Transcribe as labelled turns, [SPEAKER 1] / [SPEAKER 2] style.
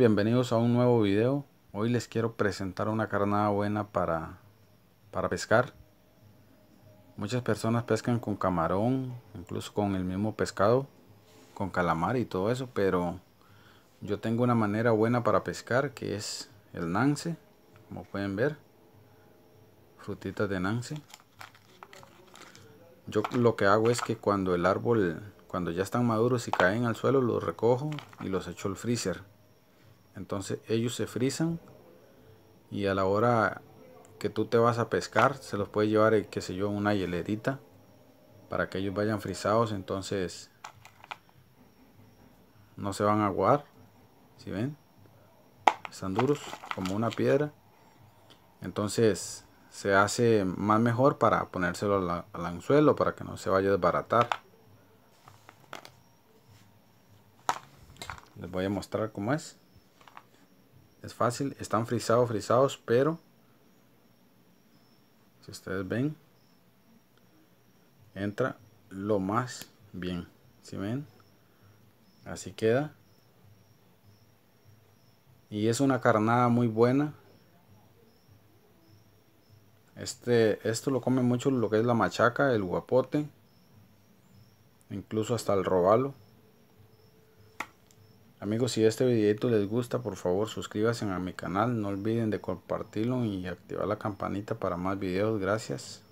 [SPEAKER 1] Bienvenidos a un nuevo video. Hoy les quiero presentar una carnada buena para, para pescar. Muchas personas pescan con camarón, incluso con el mismo pescado, con calamar y todo eso, pero yo tengo una manera buena para pescar que es el nance, como pueden ver, frutitas de nance. Yo lo que hago es que cuando el árbol, cuando ya están maduros y caen al suelo, los recojo y los echo al freezer entonces ellos se frizan y a la hora que tú te vas a pescar, se los puede llevar, eh, qué sé yo, una hielerita para que ellos vayan frisados, entonces no se van a aguar, si ven, están duros como una piedra, entonces se hace más mejor para ponérselo al, al anzuelo para que no se vaya a desbaratar. Les voy a mostrar cómo es. Es fácil, están frisados, frisados, pero si ustedes ven, entra lo más bien. si ven? Así queda. Y es una carnada muy buena. Este, esto lo come mucho lo que es la machaca, el guapote, incluso hasta el robalo. Amigos, si este videito les gusta, por favor suscríbanse a mi canal, no olviden de compartirlo y activar la campanita para más videos. Gracias.